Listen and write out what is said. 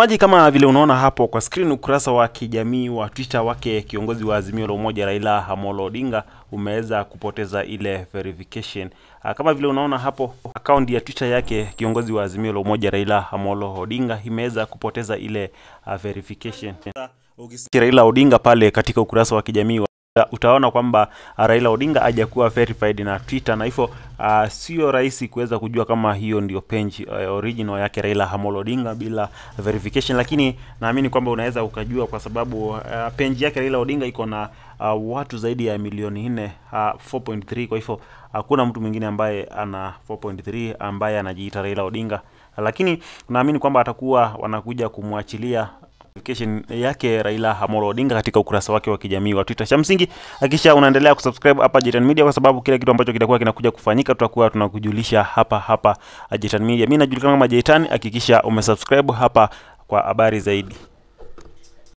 Mtazamaji, kama vile unaona hapo kwa skrini, ukurasa wa kijamii wa Twitter wake kiongozi wa Azimio la Umoja Raila Amolo Odinga umeweza kupoteza ile verification. Ah, kama vile unaona hapo, akaunti ya Twitter yake kiongozi wa Azimio la Umoja Raila Amolo Odinga imeweza kupoteza ile ah, verification. Raila Odinga pale katika ukurasa wa kijamii uta, utaona kwamba ah, Raila Odinga ajakuwa verified na Twitter na hivyo uh, sio rahisi kuweza kujua kama hiyo ndio penji uh, eh, original yake Raila Hamolo Odinga bila verification, lakini naamini kwamba unaweza ukajua kwa sababu uh, ah, penji yake Raila Odinga iko na uh, watu zaidi ya milioni nne uh, 4.3 kwa hivyo hakuna uh, mtu mwingine ambaye ana 4.3 ambaye anajiita Raila Odinga, lakini naamini kwamba atakuwa wanakuja kumwachilia Notification yake Raila Amolo Odinga katika ukurasa wake wa kijamii wa Twitter. Cha msingi hakisha unaendelea kusubscribe hapa Jitan Media kwa sababu kile kitu ambacho kitakuwa kinakuja kufanyika tutakuwa tunakujulisha hapa hapa Jitan Media. Mimi najulikana kama Jitan, hakikisha umesubscribe hapa kwa habari zaidi.